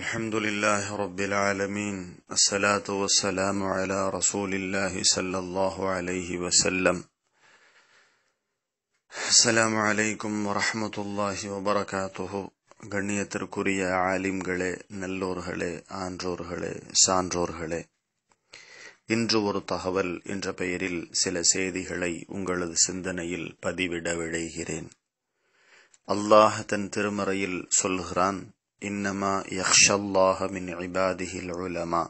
الحمد لله رب العالمين الصلاة والسلام على رسول الله صلى الله عليه وسلم السلام عليكم ورحمة الله وبركاته غنية تركوريا عالم غلي نلور غلي آنجور غلي سانجور غلي انجا ஒரு தகவல் என்ற பெயரில் சில செய்திகளை உங்களது சிந்தனையில் பதிவிட விழைகிறேன் அல்லாஹ் தன் திருமறையில் சொல்கிறான் இன்னமா யக்ஷல்லாஹ மின் இபாதிஹில் உலமா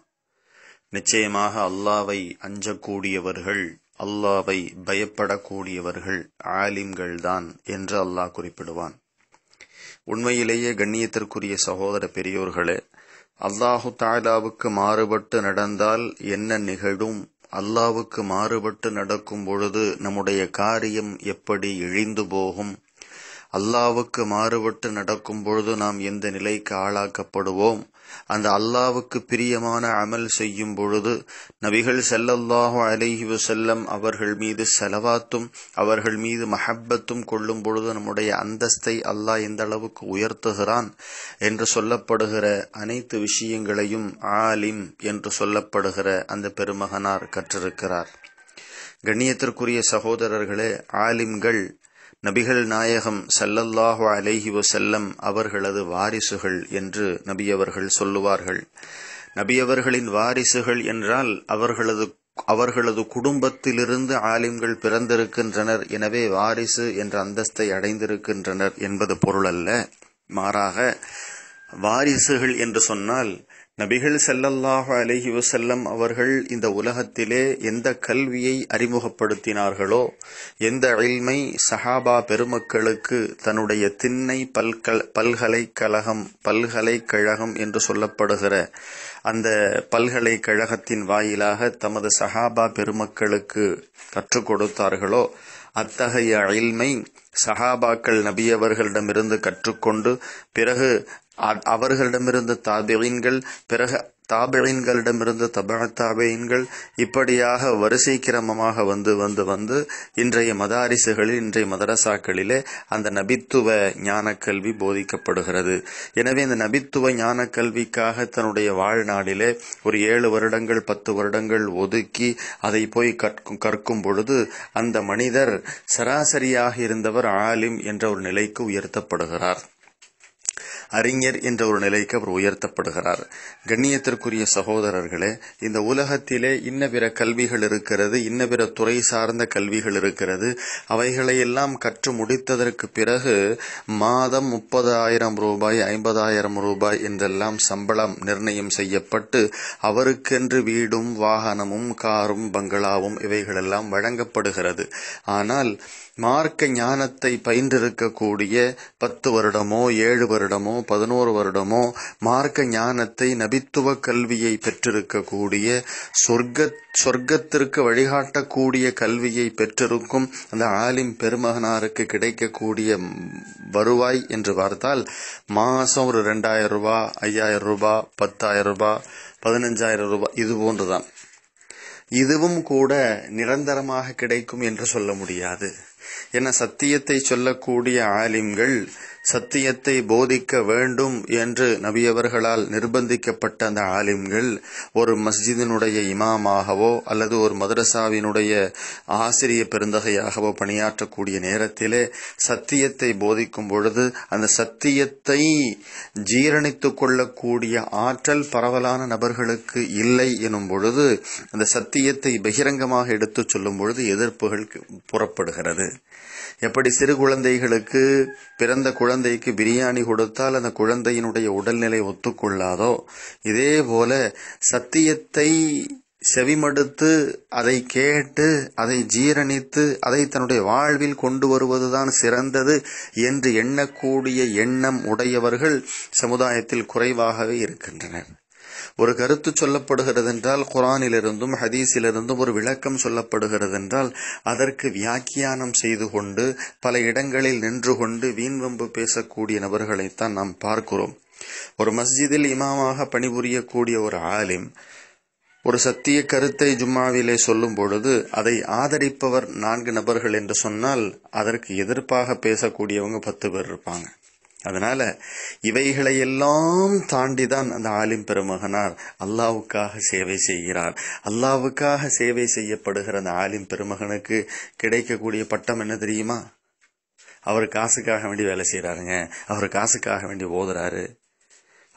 நிச்சயமாக அல்லாவை அஞ்சக்கூடியவர்கள் அல்லாவை பயப்படக்கூடியவர்கள் ஆலிம்கள்தான் என்று அல்லாஹ் குறிப்பிடுவான் உண்மையிலேயே கண்ணியத்திற்குரிய சகோதர பெரியோர்களே அல்லாஹு தாலாவுக்கு மாறுபட்டு நடந்தால் என்ன நிகழும் அல்லாவுக்கு மாறுபட்டு நடக்கும் பொழுது நம்முடைய காரியம் எப்படி இழிந்து போகும் அல்லாவுக்கு மாறுபட்டு நடக்கும் பொழுது நாம் எந்த நிலைக்கு ஆளாக்கப்படுவோம் அந்த அல்லாவுக்கு பிரியமான அமல் செய்யும் பொழுது நபிகள் செல்லல்லாஹு அலைஹி செல்லம் அவர்கள் மீது செலவாத்தும் அவர்கள் மீது மஹப்பத்தும் கொள்ளும் பொழுது நம்முடைய அந்தஸ்தை அல்லாஹ் எந்த அளவுக்கு உயர்த்துகிறான் என்று சொல்லப்படுகிற அனைத்து விஷயங்களையும் ஆலிம் என்று சொல்லப்படுகிற அந்த பெருமகனார் கற்றிருக்கிறார் கண்ணியத்திற்குரிய சகோதரர்களே ஆலிம்கள் நபிகள் நாயகம் சல்லல்லாஹு அலைஹி வசல்லம் அவர்களது வாரிசுகள் என்று நபியவர்கள் சொல்லுவார்கள் நபியவர்களின் வாரிசுகள் என்றால் அவர்களது அவர்களது குடும்பத்திலிருந்து ஆலிம்கள் பிறந்திருக்கின்றனர் எனவே வாரிசு என்ற அந்தஸ்தை அடைந்திருக்கின்றனர் என்பது பொருள் அல்ல மாறாக வாரிசுகள் என்று சொன்னால் நபிகள் செல்லல்லாஹ அலஹி வசல்லம் அவர்கள் இந்த உலகத்திலே எந்த கல்வியை அறிமுகப்படுத்தினார்களோ எந்த அழிமை சஹாபா பெருமக்களுக்கு தன்னுடைய திண்ணை பல்கல் பல்கலைக்கழகம் பல்கலைக்கழகம் என்று சொல்லப்படுகிற அந்த பல்கலைக்கழகத்தின் வாயிலாக தமது சஹாபா பெருமக்களுக்கு கற்றுக் கொடுத்தார்களோ அத்தகைய அயில்மை சஹாபாக்கள் நபியவர்களிடமிருந்து கற்றுக்கொண்டு பிறகு அவர்களிடமிருந்து தாபியன்கள் பிறகு தாபியன்களிடமிருந்து தபா இப்படியாக வரிசை கிரமமாக வந்து வந்து வந்து இன்றைய மதாரிசுகளில் இன்றைய மதரசாக்களிலே அந்த நபித்துவ ஞான கல்வி போதிக்கப்படுகிறது எனவே இந்த நபித்துவ ஞான கல்விக்காக தன்னுடைய வாழ்நாளிலே ஒரு ஏழு வருடங்கள் பத்து வருடங்கள் ஒதுக்கி அதை போய் கற்கும் கற்கும் பொழுது அந்த மனிதர் சராசரியாக இருந்தவர் ஆலிம் என்ற ஒரு நிலைக்கு உயர்த்தப்படுகிறார் அறிஞர் என்ற ஒரு நிலைக்கு அவர் உயர்த்தப்படுகிறார் கண்ணியத்திற்குரிய சகோதரர்களே இந்த உலகத்திலே இன்ன பிற கல்விகள் இருக்கிறது இன்ன பிற துறை சார்ந்த கல்விகள் இருக்கிறது அவைகளையெல்லாம் கற்று முடித்ததற்கு பிறகு மாதம் முப்பதாயிரம் ரூபாய் ஐம்பதாயிரம் ரூபாய் என்றெல்லாம் சம்பளம் நிர்ணயம் செய்யப்பட்டு அவருக்கென்று வீடும் வாகனமும் காரும் பங்களாவும் இவைகளெல்லாம் வழங்கப்படுகிறது ஆனால் மார்க்க ஞானத்தை பயின்றிருக்கக்கூடிய பத்து வருடமோ ஏழு வருடமோ பதினோரு வருடமோ மார்க்க ஞானத்தை நபித்துவ கல்வியை பெற்றிருக்கக்கூடிய சொர்க்க சொர்க்கத்திற்கு வழிகாட்டக்கூடிய கல்வியை பெற்றிருக்கும் அந்த ஆலிம் பெருமகனாருக்கு கிடைக்கக்கூடிய வருவாய் என்று பார்த்தால் மாதம் ஒரு ரெண்டாயிரம் ரூபா ஐயாயிரம் ரூபாய் பத்தாயிரம் ரூபாய் பதினஞ்சாயிரம் ரூபாய் இது போன்றுதான் இதுவும் கூட நிரந்தரமாக கிடைக்கும் என்று சொல்ல முடியாது என சத்தியத்தை சொல்லக்கூடிய ஆலிம்கள் சத்தியத்தை போதிக்க வேண்டும் என்று நபியவர்களால் நிர்பந்திக்கப்பட்ட அந்த ஆலிம்கள் ஒரு மஸ்ஜிதினுடைய இமாமாகவோ அல்லது ஒரு மதரசாவினுடைய ஆசிரிய பெருந்தகையாகவோ பணியாற்றக்கூடிய நேரத்திலே சத்தியத்தை போதிக்கும் பொழுது அந்த சத்தியத்தை ஜீரணித்துக் கொள்ளக்கூடிய ஆற்றல் பரவலான நபர்களுக்கு இல்லை எனும் பொழுது அந்த சத்தியத்தை பகிரங்கமாக எடுத்துச் சொல்லும் பொழுது எதிர்ப்புகள் புறப்படுகிறது எப்படி சிறு குழந்தைகளுக்கு பிறந்த குழந்தைக்கு பிரியாணி கொடுத்தால் அந்த குழந்தையினுடைய உடல்நிலை ஒத்துக்கொள்ளாதோ இதே போல சத்தியத்தை செவிமடுத்து அதை கேட்டு அதை ஜீரணித்து அதை தன்னுடைய வாழ்வில் கொண்டு வருவதுதான் சிறந்தது என்று எண்ணக்கூடிய எண்ணம் உடையவர்கள் சமுதாயத்தில் குறைவாகவே இருக்கின்றனர் ஒரு கருத்து சொல்லப்படுகிறது என்றால் குரானிலிருந்தும் ஹதீஸிலிருந்தும் ஒரு விளக்கம் சொல்லப்படுகிறது என்றால் அதற்கு வியாக்கியானம் செய்து கொண்டு பல இடங்களில் நின்று கொண்டு வீண்வம்பு பேசக்கூடிய நபர்களைத்தான் நாம் பார்க்கிறோம் ஒரு மஸ்ஜிதில் இமாமாக பணிபுரியக்கூடிய ஒரு ஆலிம் ஒரு சத்திய கருத்தை ஜும்மாவிலே சொல்லும் பொழுது அதை ஆதரிப்பவர் நான்கு நபர்கள் என்று சொன்னால் அதற்கு எதிர்ப்பாக பேசக்கூடியவங்க பத்து பேர் இருப்பாங்க அதனால இவைகளையெல்லாம் தாண்டிதான் அந்த ஆலிம் பெருமகனார் அல்லாவுக்காக சேவை செய்கிறார் அல்லாவுக்காக சேவை செய்யப்படுகிற அந்த ஆலிம் பெருமகனுக்கு கிடைக்கக்கூடிய பட்டம் என்ன தெரியுமா அவர் காசுக்காக வேண்டி வேலை செய்கிறாருங்க அவர் காசுக்காக வேண்டி ஓதுறாரு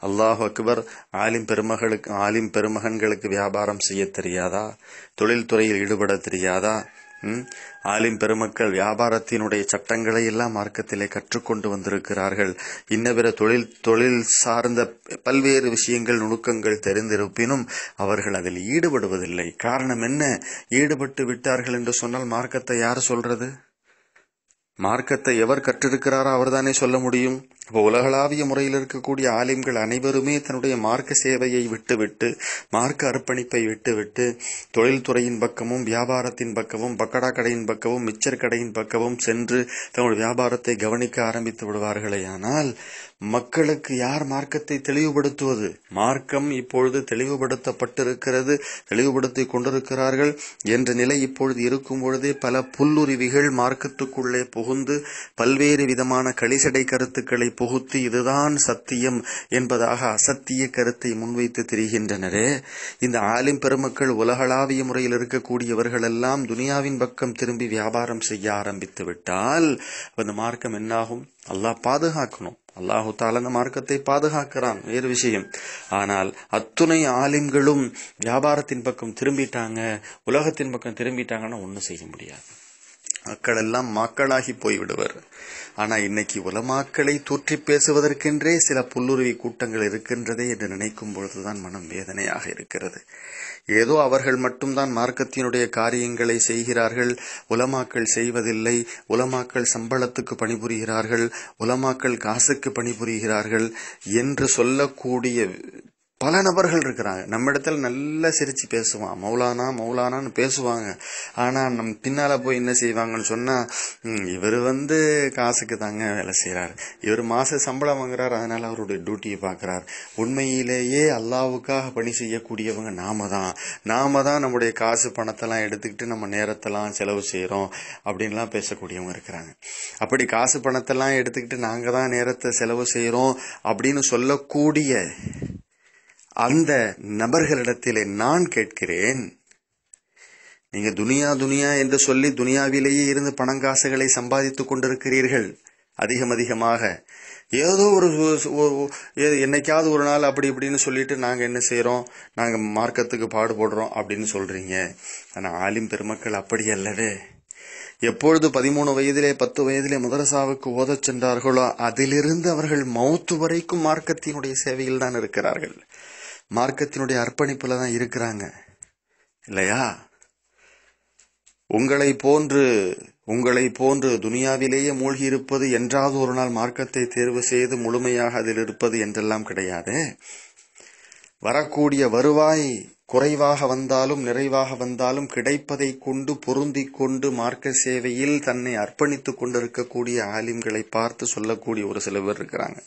அல்லாஹ் அக்பர் ஆலிம் பெருமகளுக்கு ஆலிம் பெருமகன்களுக்கு வியாபாரம் செய்ய தெரியாதா தொழில்துறையில் ஈடுபட தெரியாதா ஆலிம் பெருமக்கள் வியாபாரத்தினுடைய சட்டங்களை எல்லாம் மார்க்கத்திலே கற்றுக்கொண்டு வந்திருக்கிறார்கள் இன்னவிர தொழில் தொழில் சார்ந்த பல்வேறு விஷயங்கள் நுணுக்கங்கள் தெரிந்திருப்பினும் அவர்கள் அதில் ஈடுபடுவதில்லை காரணம் என்ன ஈடுபட்டு விட்டார்கள் என்று சொன்னால் மார்க்கத்தை யார் சொல்றது மார்க்கத்தை எவர் கற்றிருக்கிறாரோ அவர்தானே சொல்ல முடியும் இப்போ உலகளாவிய முறையில் இருக்கக்கூடிய ஆலிம்கள் அனைவருமே தன்னுடைய மார்க்க சேவையை விட்டுவிட்டு மார்க்க அர்ப்பணிப்பை விட்டுவிட்டு தொழில்துறையின் பக்கமும் வியாபாரத்தின் பக்கமும் பக்கடா கடையின் பக்கமும் மிச்சர் கடையின் பக்கமும் சென்று தங்களுடைய வியாபாரத்தை கவனிக்க ஆரம்பித்து விடுவார்களே ஆனால் மக்களுக்கு யார் மார்க்கத்தை தெளிவுபடுத்துவது மார்க்கம் இப்பொழுது தெளிவுபடுத்தப்பட்டிருக்கிறது தெளிவுபடுத்தி கொண்டிருக்கிறார்கள் என்ற நிலை இப்பொழுது இருக்கும் பொழுதே பல புல்லுருவிகள் மார்க்கத்துக்குள்ளே புகுந்து பல்வேறு விதமான கலிசடை கருத்துக்களை புகுத்தி இதுதான் சத்தியம் என்பதாக அசத்திய கருத்தை முன்வைத்து திரிகின்றனரே இந்த ஆலிம் பெருமக்கள் உலகளாவிய முறையில் இருக்கக்கூடியவர்கள் எல்லாம் துனியாவின் பக்கம் திரும்பி வியாபாரம் செய்ய ஆரம்பித்து விட்டால் அந்த மார்க்கம் என்னாகும் அல்லாஹ் பாதுகாக்கணும் அல்லாஹு தால அந்த மார்க்கத்தை பாதுகாக்கிறான் வேறு விஷயம் ஆனால் அத்துணை ஆலிம்களும் வியாபாரத்தின் பக்கம் திரும்பிட்டாங்க உலகத்தின் பக்கம் திரும்பிட்டாங்கன்னா ஒன்றும் செய்ய முடியாது மக்கள் எல்லாம் மாக்களாகி போய்விடுவர் ஆனா இன்னைக்கு உலமாக்களை தூற்றி பேசுவதற்கென்றே சில புல்லுருவி கூட்டங்கள் இருக்கின்றதே என்று நினைக்கும் பொழுதுதான் மனம் வேதனையாக இருக்கிறது ஏதோ அவர்கள் மட்டும்தான் மார்க்கத்தினுடைய காரியங்களை செய்கிறார்கள் உலமாக்கள் செய்வதில்லை உலமாக்கள் சம்பளத்துக்கு பணிபுரிகிறார்கள் உலமாக்கள் காசுக்கு பணிபுரிகிறார்கள் என்று சொல்லக்கூடிய பல நபர்கள் இருக்கிறாங்க நம்ம இடத்துல நல்லா சிரித்து பேசுவான் மௌலானா மௌலானான்னு பேசுவாங்க ஆனால் நம் பின்னால் போய் என்ன செய்வாங்கன்னு சொன்னால் இவர் வந்து காசுக்கு தாங்க வேலை செய்கிறார் இவர் மாத சம்பளம் வாங்குறார் அதனால் அவருடைய டியூட்டியை பார்க்குறார் உண்மையிலேயே அல்லாவுக்காக பணி செய்யக்கூடியவங்க நாம தான் நாம தான் நம்முடைய காசு பணத்தெல்லாம் எடுத்துக்கிட்டு நம்ம நேரத்தெல்லாம் செலவு செய்கிறோம் அப்படின்லாம் பேசக்கூடியவங்க இருக்கிறாங்க அப்படி காசு பணத்தெல்லாம் எடுத்துக்கிட்டு நாங்கள் தான் நேரத்தை செலவு செய்கிறோம் அப்படின்னு சொல்லக்கூடிய அந்த நபர்களிடத்திலே நான் கேட்கிறேன் நீங்க துனியா துனியா என்று சொல்லி துனியாவிலேயே இருந்து பணங்காசுகளை சம்பாதித்துக் கொண்டிருக்கிறீர்கள் அதிகம் அதிகமாக ஏதோ ஒரு என்னைக்காவது ஒரு நாள் அப்படி இப்படின்னு சொல்லிட்டு நாங்கள் என்ன செய்கிறோம் நாங்கள் மார்க்கத்துக்கு பாடுபடுறோம் அப்படின்னு சொல்கிறீங்க ஆனால் ஆலிம் பெருமக்கள் அப்படி அல்லது எப்பொழுது பதிமூணு வயதிலே பத்து வயதிலே முதரசாவுக்கு ஓதச் சென்றார்களோ அதிலிருந்து அவர்கள் மௌத்து வரைக்கும் மார்க்கத்தினுடைய சேவையில் தான் இருக்கிறார்கள் மார்க்கத்தினுடைய அர்ப்பணிப்பில் தான் இருக்கிறாங்க இல்லையா உங்களை போன்று உங்களை போன்று துனியாவிலேயே மூழ்கி இருப்பது என்றாவது ஒரு நாள் மார்க்கத்தை தேர்வு செய்து முழுமையாக அதில் இருப்பது என்றெல்லாம் கிடையாது வரக்கூடிய வருவாய் குறைவாக வந்தாலும் நிறைவாக வந்தாலும் கிடைப்பதை கொண்டு பொருந்தி கொண்டு மார்க்க சேவையில் தன்னை அர்ப்பணித்துக் கொண்டிருக்கக்கூடிய ஆலிம்களை பார்த்து சொல்லக்கூடிய ஒரு சில பேர் இருக்கிறாங்க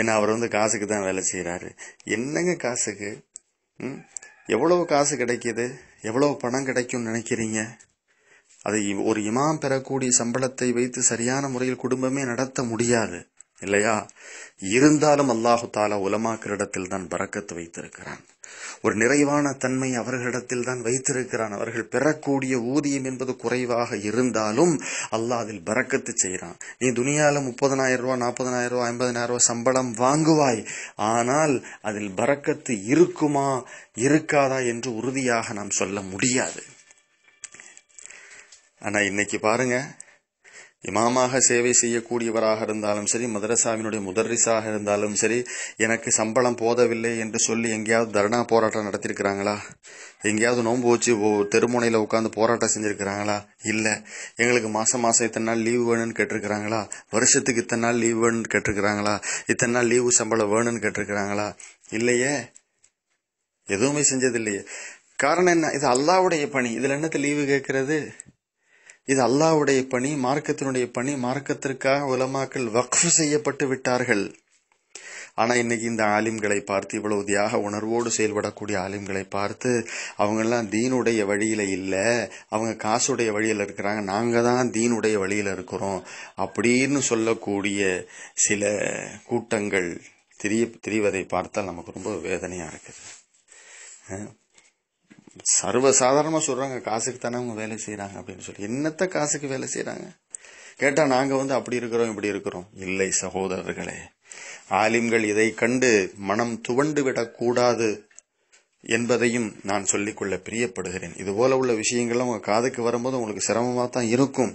ஏன்னா அவர் வந்து காசுக்கு தான் வேலை செய்கிறாரு என்னங்க காசுக்கு ம் எவ்வளோ காசு கிடைக்கிது எவ்வளோ பணம் கிடைக்கும்னு நினைக்கிறீங்க அதை ஒரு இமாம் பெறக்கூடிய சம்பளத்தை வைத்து சரியான முறையில் குடும்பமே நடத்த முடியாது இல்லையா இருந்தாலும் அல்லாஹு தாலா உலமாக்களிடத்தில் தான் பறக்கத்து வைத்திருக்கிறான் ஒரு நிறைவான தன்மை அவர்களிடத்தில் தான் வைத்திருக்கிறான் அவர்கள் பெறக்கூடிய ஊதியம் என்பது குறைவாக இருந்தாலும் அல்லாஹ் அதில் பறக்கத்து செய்கிறான் நீ துணியால முப்பதனாயிரம் ரூபாய் நாற்பதனாயிரம் ரூபாய் ஐம்பதனாயிரம் ரூபாய் சம்பளம் வாங்குவாய் ஆனால் அதில் பறக்கத்து இருக்குமா இருக்காதா என்று உறுதியாக நாம் சொல்ல முடியாது ஆனா இன்னைக்கு பாருங்க இமாமாக சேவை செய்யக்கூடியவராக இருந்தாலும் சரி மதரசாவினுடைய முதரிசாக இருந்தாலும் சரி எனக்கு சம்பளம் போதவில்லை என்று சொல்லி எங்கேயாவது தர்ணா போராட்டம் நடத்திருக்கிறாங்களா எங்கேயாவது நோன்பு வச்சு தெருமுனையில் உட்காந்து போராட்டம் செஞ்சுருக்கிறாங்களா இல்லை எங்களுக்கு மாதம் மாதம் இத்தனை நாள் லீவு வேணும்னு கேட்டிருக்கிறாங்களா வருஷத்துக்கு இத்தனை நாள் லீவு வேணும்னு கேட்டிருக்கிறாங்களா இத்தனை நாள் லீவு சம்பளம் வேணும்னு கேட்டிருக்கிறாங்களா இல்லையே எதுவுமே செஞ்சதில்லையே காரணம் என்ன இது அல்லாவுடைய பணி இதில் என்னத்தை லீவு கேட்கறது இது அல்லாவுடைய பணி மார்க்கத்தினுடைய பணி மார்க்கத்திற்காக உலமாக்கள் வக்ஃபு செய்யப்பட்டு விட்டார்கள் ஆனால் இன்னைக்கு இந்த ஆலிம்களை பார்த்து இவ்வளவு தியாக உணர்வோடு செயல்படக்கூடிய ஆலிம்களை பார்த்து அவங்கெல்லாம் தீனுடைய வழியில் இல்லை அவங்க காசுடைய வழியில் இருக்கிறாங்க நாங்கள் தான் தீனுடைய வழியில் இருக்கிறோம் அப்படின்னு சொல்லக்கூடிய சில கூட்டங்கள் தெரிய தெரிவதை பார்த்தால் நமக்கு ரொம்ப வேதனையாக இருக்குது சர்வசாதாரணமாக சொல்கிறாங்க காசுக்கு தானே அவங்க வேலை செய்கிறாங்க அப்படின்னு சொல்லி என்னத்த காசுக்கு வேலை செய்கிறாங்க கேட்டால் நாங்கள் வந்து அப்படி இருக்கிறோம் இப்படி இருக்கிறோம் இல்லை சகோதரர்களே ஆலிம்கள் இதை கண்டு மனம் துவண்டு விடக்கூடாது என்பதையும் நான் சொல்லிக்கொள்ள பிரியப்படுகிறேன் இதுபோல உள்ள விஷயங்கள்லாம் உங்கள் காதுக்கு வரும்போது உங்களுக்கு சிரமமாக தான் இருக்கும்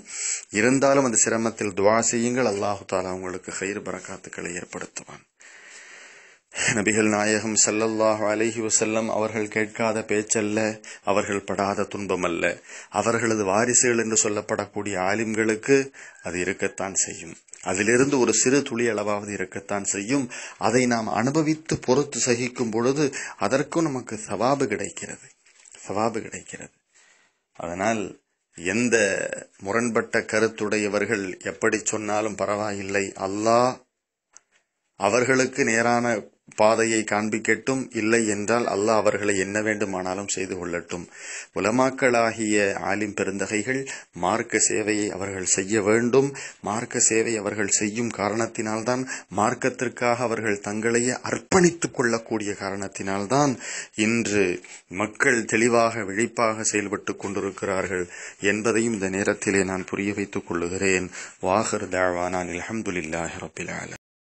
இருந்தாலும் அந்த சிரமத்தில் துவா செய்யுங்கள் அல்லாஹு தாலா உங்களுக்கு ஹயிர் பரக்காத்துக்களை ஏற்படுத்துவான் நபிகள் நாயகம் செல்லல்லாஹ் அலஹி வசல்லம் அவர்கள் கேட்காத பேச்சல்ல அவர்கள் படாத துன்பமல்ல அவர்களது வாரிசுகள் என்று சொல்லப்படக்கூடிய ஆலிம்களுக்கு அது இருக்கத்தான் செய்யும் அதிலிருந்து ஒரு சிறு துளி அளவாவது இருக்கத்தான் செய்யும் அதை நாம் அனுபவித்து பொறுத்து சகிக்கும் பொழுது அதற்கும் நமக்கு சவாபு கிடைக்கிறது சவாபு கிடைக்கிறது அதனால் எந்த முரண்பட்ட கருத்துடையவர்கள் எப்படி சொன்னாலும் பரவாயில்லை அல்லாஹ் அவர்களுக்கு நேரான பாதையை காண்பிக்கட்டும் இல்லை என்றால் அல்லாஹ் அவர்களை என்ன வேண்டுமானாலும் செய்து கொள்ளட்டும் உலமாக்களாகிய ஆலிம் பெருந்தகைகள் மார்க்க சேவையை அவர்கள் செய்ய வேண்டும் மார்க்க சேவை அவர்கள் செய்யும் காரணத்தினால்தான் மார்க்கத்திற்காக அவர்கள் தங்களையே அர்ப்பணித்துக் கொள்ளக்கூடிய காரணத்தினால்தான் இன்று மக்கள் தெளிவாக விழிப்பாக செயல்பட்டு கொண்டிருக்கிறார்கள் என்பதையும் இந்த நேரத்திலே நான் புரிய வைத்துக் கொள்ளுகிறேன் வாகர் தாழ்வானான் அலமதுல்லாஹ் ரபிலால